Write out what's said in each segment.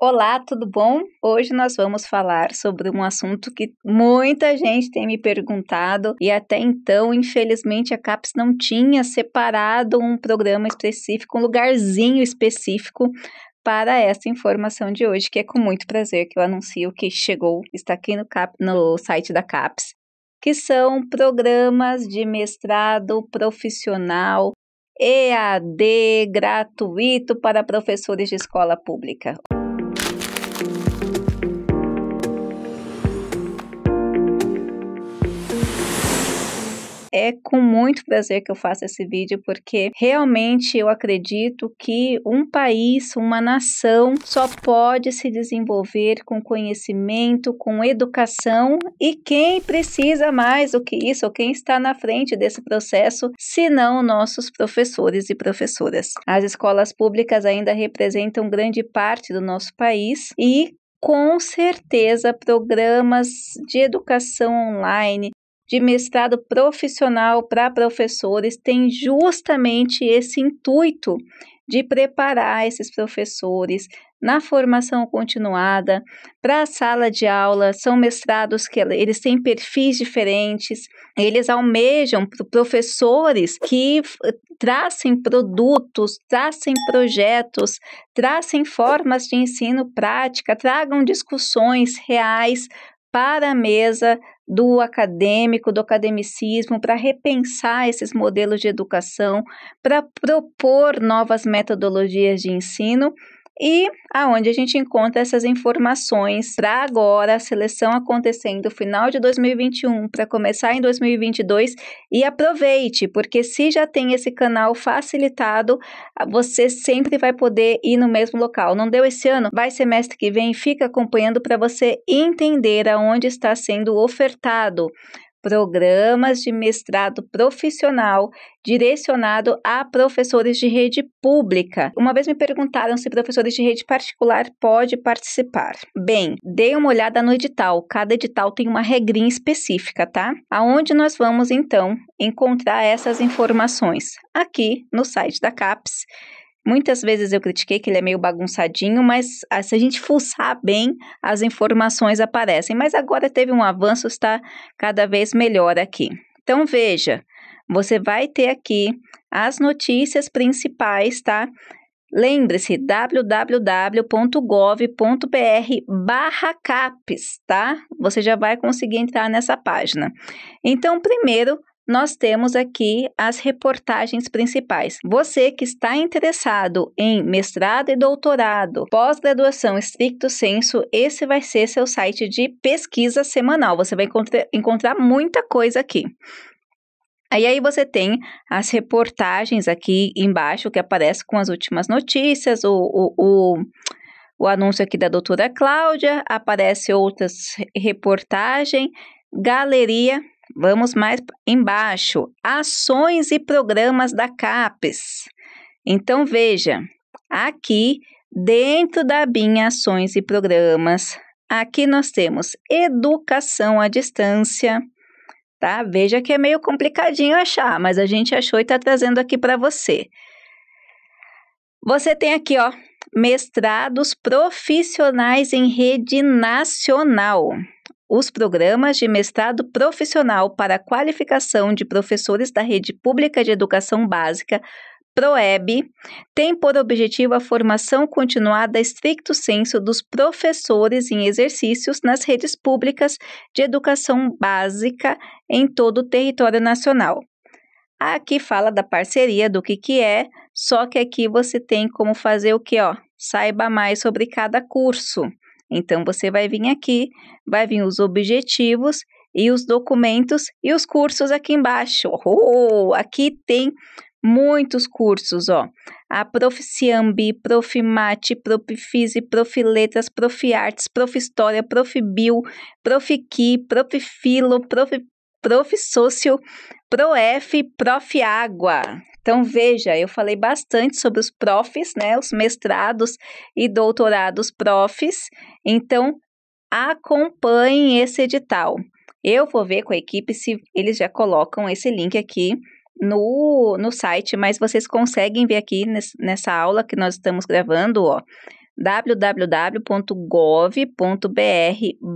Olá, tudo bom? Hoje nós vamos falar sobre um assunto que muita gente tem me perguntado e até então, infelizmente, a CAPES não tinha separado um programa específico, um lugarzinho específico para essa informação de hoje, que é com muito prazer que eu anuncio que chegou, está aqui no, cap, no site da CAPES, que são programas de mestrado profissional EAD gratuito para professores de escola pública. É com muito prazer que eu faço esse vídeo porque realmente eu acredito que um país, uma nação só pode se desenvolver com conhecimento, com educação e quem precisa mais do que isso, ou quem está na frente desse processo, se não nossos professores e professoras. As escolas públicas ainda representam grande parte do nosso país e com certeza programas de educação online, de mestrado profissional para professores tem justamente esse intuito de preparar esses professores na formação continuada para a sala de aula. São mestrados que eles têm perfis diferentes, eles almejam professores que tracem produtos, tracem projetos, tracem formas de ensino prática, tragam discussões reais para a mesa do acadêmico, do academicismo, para repensar esses modelos de educação, para propor novas metodologias de ensino e aonde a gente encontra essas informações para agora a seleção acontecendo final de 2021 para começar em 2022 e aproveite porque se já tem esse canal facilitado você sempre vai poder ir no mesmo local não deu esse ano vai semestre que vem fica acompanhando para você entender aonde está sendo ofertado programas de mestrado profissional direcionado a professores de rede pública. Uma vez me perguntaram se professores de rede particular pode participar. Bem, dei uma olhada no edital. Cada edital tem uma regrinha específica, tá? Aonde nós vamos então encontrar essas informações? Aqui no site da CAPES Muitas vezes eu critiquei que ele é meio bagunçadinho, mas ah, se a gente fuçar bem, as informações aparecem. Mas agora teve um avanço, está cada vez melhor aqui. Então veja, você vai ter aqui as notícias principais, tá? Lembre-se, www.gov.br barra CAPES, tá? Você já vai conseguir entrar nessa página. Então, primeiro, nós temos aqui as reportagens principais. Você que está interessado em mestrado e doutorado, pós-graduação estricto senso, esse vai ser seu site de pesquisa semanal. Você vai encontrar muita coisa aqui. Aí aí você tem as reportagens aqui embaixo que aparece com as últimas notícias, o, o, o, o anúncio aqui da doutora Cláudia, aparece outras reportagem, galeria Vamos mais embaixo. Ações e programas da CAPES. Então, veja, aqui dentro da BIM Ações e Programas, aqui nós temos Educação à Distância, tá? Veja que é meio complicadinho achar, mas a gente achou e está trazendo aqui para você. Você tem aqui, ó, mestrados profissionais em rede nacional os programas de mestrado profissional para a qualificação de professores da rede pública de educação básica, PROEB, têm por objetivo a formação continuada stricto senso dos professores em exercícios nas redes públicas de educação básica em todo o território nacional. Aqui fala da parceria, do que que é, só que aqui você tem como fazer o que, ó? Saiba mais sobre cada curso. Então você vai vir aqui, vai vir os objetivos e os documentos e os cursos aqui embaixo. Oh, aqui tem muitos cursos, ó. A Proficiambi, Profimate, Profifise, Profiletras, Profiartes, Profhistória, Profibio, Profiqui, Profifilo, Profi Profsócio, Prof, Prof então, veja, eu falei bastante sobre os profs, né, os mestrados e doutorados profs. Então, acompanhem esse edital. Eu vou ver com a equipe se eles já colocam esse link aqui no, no site, mas vocês conseguem ver aqui nessa aula que nós estamos gravando, ó www.gov.br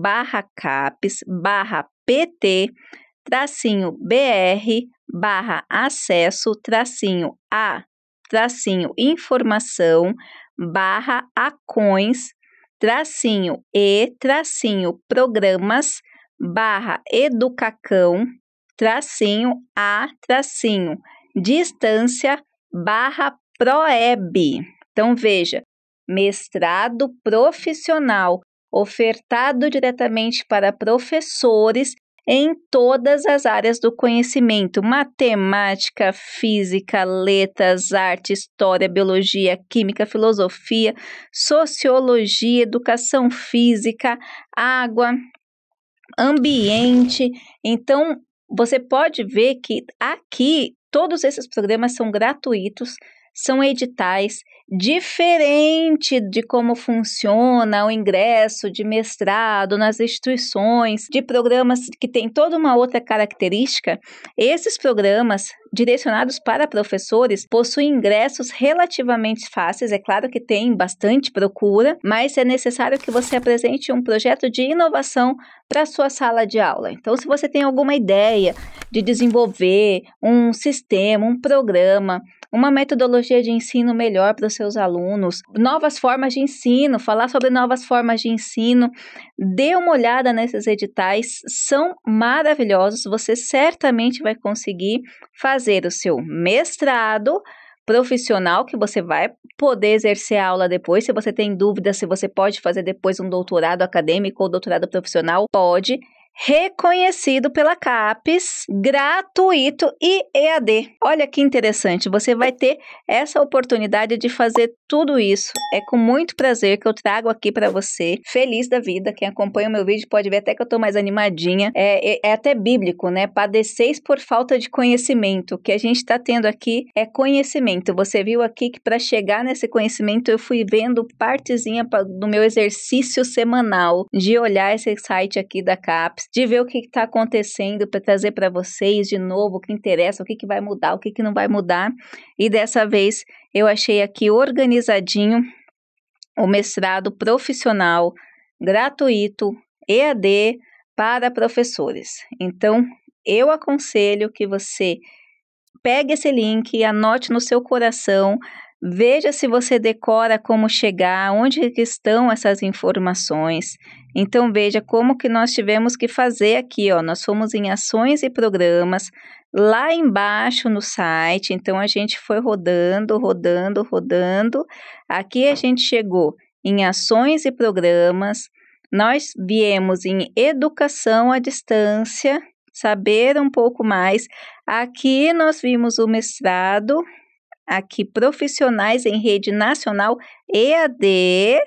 barra CAPES barra PT tracinho BR barra acesso, tracinho a, tracinho informação, barra acões, tracinho e, tracinho programas, barra educacão, tracinho a, tracinho distância, barra proeb. Então veja, mestrado profissional ofertado diretamente para professores em todas as áreas do conhecimento: matemática, física, letras, arte, história, biologia, química, filosofia, sociologia, educação física, água, ambiente. Então, você pode ver que aqui todos esses programas são gratuitos são editais diferente de como funciona o ingresso de mestrado nas instituições, de programas que têm toda uma outra característica, esses programas direcionados para professores possuem ingressos relativamente fáceis, é claro que tem bastante procura, mas é necessário que você apresente um projeto de inovação para sua sala de aula. Então, se você tem alguma ideia de desenvolver um sistema, um programa uma metodologia de ensino melhor para os seus alunos, novas formas de ensino, falar sobre novas formas de ensino. Dê uma olhada nesses editais, são maravilhosos. Você certamente vai conseguir fazer o seu mestrado profissional que você vai poder exercer a aula depois. Se você tem dúvida se você pode fazer depois um doutorado acadêmico ou doutorado profissional, pode reconhecido pela CAPES, gratuito e EAD. Olha que interessante, você vai ter essa oportunidade de fazer tudo isso. É com muito prazer que eu trago aqui para você. Feliz da vida, quem acompanha o meu vídeo pode ver até que eu estou mais animadinha. É, é, é, até bíblico, né? Padeceis por falta de conhecimento. O que a gente está tendo aqui é conhecimento. Você viu aqui que para chegar nesse conhecimento eu fui vendo partezinha do meu exercício semanal de olhar esse site aqui da CAPES de ver o que está acontecendo, para trazer para vocês de novo o que interessa, o que, que vai mudar, o que, que não vai mudar. E dessa vez eu achei aqui organizadinho o mestrado profissional gratuito EAD para professores. Então, eu aconselho que você pegue esse link, anote no seu coração, Veja se você decora como chegar, onde é estão essas informações. Então veja como que nós tivemos que fazer aqui, ó. Nós fomos em ações e programas lá embaixo no site. Então a gente foi rodando, rodando, rodando. Aqui a gente chegou em ações e programas. Nós viemos em educação à distância, saber um pouco mais. Aqui nós vimos o mestrado aqui profissionais em rede nacional EAD.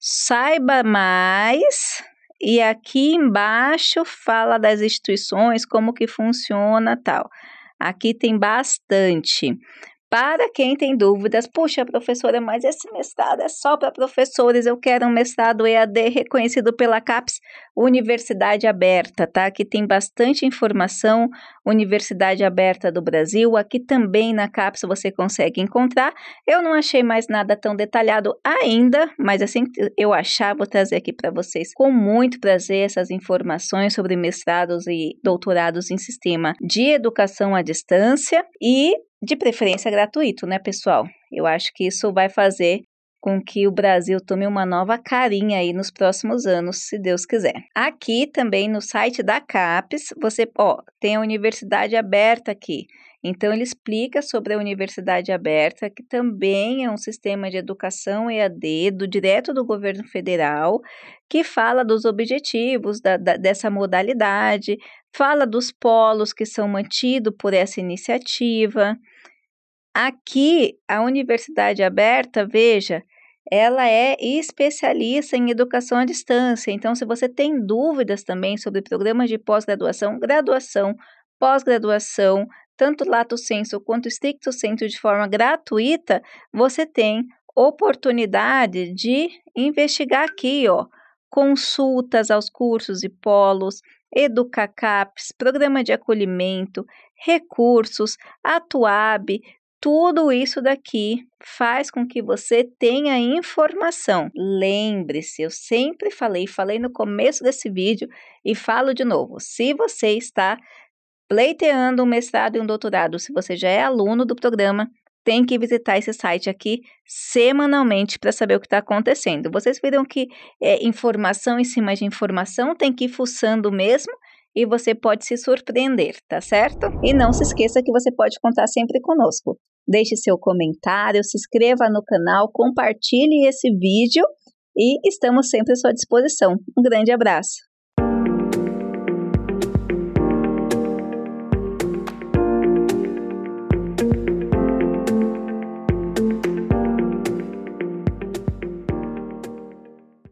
Saiba mais. E aqui embaixo fala das instituições, como que funciona tal. Aqui tem bastante. Para quem tem dúvidas, puxa, professora, é mas esse mestrado é só para professores, eu quero um mestrado EAD reconhecido pela CAPES, Universidade Aberta, tá? Aqui tem bastante informação, Universidade Aberta do Brasil, aqui também na CAPES você consegue encontrar. Eu não achei mais nada tão detalhado ainda, mas assim que eu achar, vou trazer aqui para vocês com muito prazer essas informações sobre mestrados e doutorados em sistema de educação à distância e de preferência gratuito, né, pessoal? Eu acho que isso vai fazer com que o Brasil tome uma nova carinha aí nos próximos anos, se Deus quiser. Aqui também no site da CAPES, você ó, tem a universidade aberta aqui. Então, ele explica sobre a Universidade Aberta, que também é um sistema de educação EAD do, direto do governo federal, que fala dos objetivos da, da, dessa modalidade, fala dos polos que são mantidos por essa iniciativa. Aqui, a Universidade Aberta, veja, ela é especialista em educação à distância. Então, se você tem dúvidas também sobre programas de pós-graduação, graduação, pós-graduação, tanto lato senso quanto stricto senso de forma gratuita, você tem oportunidade de investigar aqui, ó, consultas aos cursos e polos, EducaCaps, programa de acolhimento, recursos, Atuab, tudo isso daqui faz com que você tenha informação. Lembre-se, eu sempre falei, falei no começo desse vídeo e falo de novo. Se você está pleiteando um mestrado e um doutorado, se você já é aluno do programa, tem que visitar esse site aqui semanalmente para saber o que está acontecendo. Vocês viram que é, informação em cima de informação tem que ir fuçando mesmo e você pode se surpreender, tá certo? E não se esqueça que você pode contar sempre conosco deixe seu comentário, se inscreva no canal, compartilhe esse vídeo e estamos sempre à sua disposição. Um grande abraço!